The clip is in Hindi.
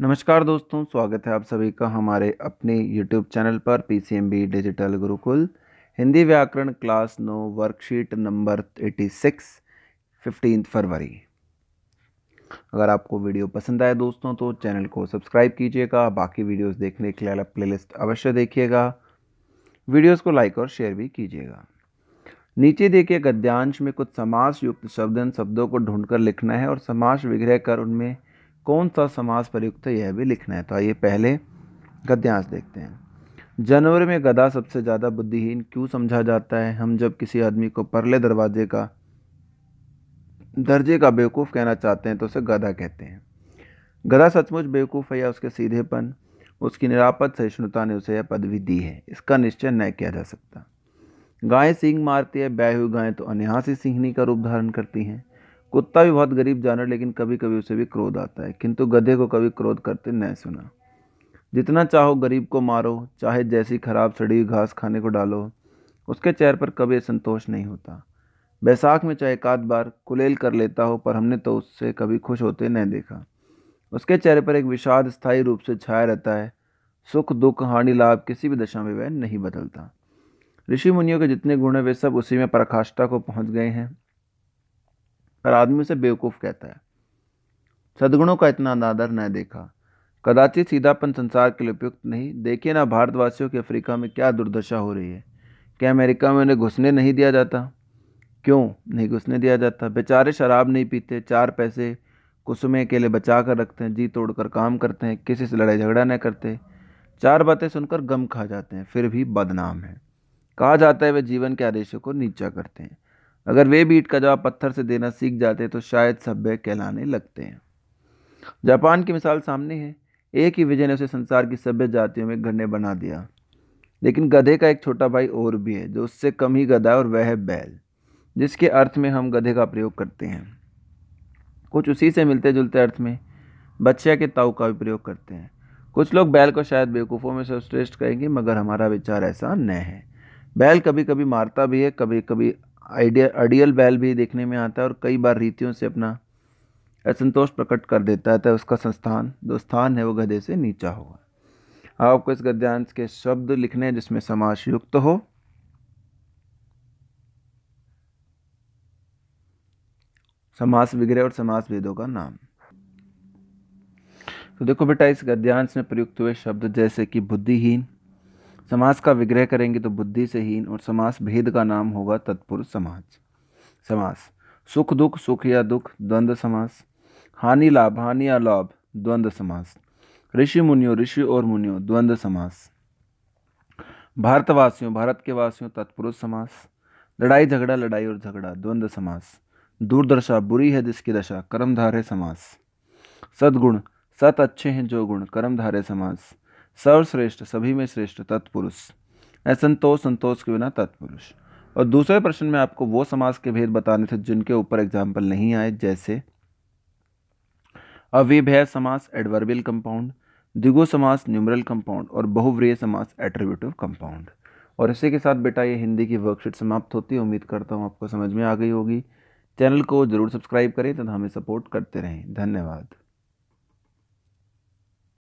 नमस्कार दोस्तों स्वागत है आप सभी का हमारे अपने यूट्यूब चैनल पर बी डिजिटल गुरुकुल हिंदी व्याकरण class no worksheet number eighty six fifteen फरवरी अगर आपको वीडियो पसंद आए दोस्तों तो चैनल को सब्सक्राइब कीजिएगा बाकी वीडियोस देखने के लिए आप प्लेलिस्ट अवश्य देखिएगा वीडियोस को लाइक और शेयर भी कीजिएगा नीचे देखिए गद्यांश में कुछ समास युक्त शब्द इन शब्दों को ढूंढकर लिखना है और समास विग्रह कर उनमें कौन सा समास प्रयुक्त है यह भी लिखना है तो आइए पहले गद्यांश देखते हैं जनवरी में गधा सबसे ज़्यादा बुद्धिहीन क्यों समझा जाता है हम जब किसी आदमी को परले दरवाजे का दर्जे का बेवकूफ़ कहना चाहते हैं तो उसे गधा कहते हैं गधा सचमुच बेवकूफ़ है या उसके सीधेपन उसकी निरापद सहिष्णुता ने उसे यह पदवी दी है इसका निश्चय न किया जा सकता गायें सींग मारती है ब्याह हुई गायें तो अनिहासी सिंहनी का रूप धारण करती हैं कुत्ता भी बहुत गरीब जानवर लेकिन कभी कभी उसे भी क्रोध आता है किंतु गधे को कभी क्रोध करते न सुना जितना चाहो गरीब को मारो चाहे जैसी खराब सड़ी हुई घास खाने को डालो उसके चेहरे पर कभी संतोष नहीं होता बैसाख में चाहे एक आध बार कुलेल कर लेता हो पर हमने तो उससे कभी खुश होते नहीं देखा उसके चेहरे पर एक विषाद स्थायी रूप से छाया रहता है सुख दुख हानि लाभ किसी भी दशा में वह नहीं बदलता ऋषि मुनियों के जितने गुण हैं वे सब उसी में पराकाष्ठा को पहुंच गए हैं हर आदमी से बेवकूफ़ कहता है सदगुणों का इतना अनादर न देखा कदाचित सीधापन संसार के लिए उपयुक्त नहीं देखिए ना भारतवासियों की अफ्रीका में क्या दुर्दशा हो रही है क्या अमेरिका में उन्हें घुसने नहीं दिया जाता क्यों नहीं घुसने दिया जाता बेचारे शराब नहीं पीते चार पैसे कुसुमे के लिए बचा कर रखते हैं जी तोड़ कर काम करते हैं किसी से लड़ाई झगड़ा नहीं करते चार बातें सुनकर गम खा जाते हैं फिर भी बदनाम है कहा जाता है वे जीवन के आदेशों को नीचा करते हैं अगर वे भी ईट का जवाब पत्थर से देना सीख जाते तो शायद सभ्य कहलाने लगते हैं जापान की मिसाल सामने है एक ही विजय ने उसे संसार की सभ्य जातियों में गढ़ने बना दिया लेकिन गधे का एक छोटा भाई और भी है जो उससे कम ही गधा है और वह है बैल जिसके अर्थ में हम गधे का प्रयोग करते हैं कुछ उसी से मिलते जुलते अर्थ में बच्चे के ताऊ का भी प्रयोग करते हैं कुछ लोग बैल को शायद बेवकूफ़ों में सर्वश्रेष्ठ कहेंगे मगर हमारा विचार ऐसा न है बैल कभी कभी मारता भी है कभी कभी आइडिया आइडियल बैल भी देखने में आता है और कई बार रीतियों से अपना असंतोष प्रकट कर देता है तो उसका संस्थान जो स्थान है वो गधे से नीचा होगा आपको इस गद्यांश के शब्द लिखने हैं जिसमें समास युक्त हो समास विग्रह और समास वेदों का नाम तो देखो बेटा इस गद्यांश में प्रयुक्त हुए शब्द जैसे कि बुद्धिहीन समाज का विग्रह करेंगे तो बुद्धि से हीन और समास भेद का नाम होगा तत्पुरुष समाज समास सुख दुख सुख या दुख द्वंद्व समास हानि लाभ हानि या लाभ द्वंद्व समास ऋषि मुनियो ऋषि और मुनियो द्वंद्व समास भारतवासियों भारत के वासियों तत्पुरुष समास लड़ाई झगड़ा लड़ाई और झगड़ा द्वंद्व समास दुर्दशा बुरी है जिसकी दशा कर्मधारे समास सद्गुण सत अच्छे हैं जो गुण कर्मधारे समास सर्वश्रेष्ठ सभी में श्रेष्ठ तत्पुरुष असंतोष संतोष के बिना तत्पुरुष और दूसरे प्रश्न में आपको वो समाज के भेद बताने थे जिनके ऊपर एग्जाम्पल नहीं आए जैसे अविभय समास एडवर्बियल कंपाउंड दिगो समास न्यूमरल कंपाउंड और बहुव्रीय समास एट्रीब्यूटिव कंपाउंड और इसी के साथ बेटा ये हिंदी की वर्कशीट समाप्त होती है उम्मीद करता हूँ आपको समझ में आ गई होगी चैनल को ज़रूर सब्सक्राइब करें तथा हमें सपोर्ट करते रहें धन्यवाद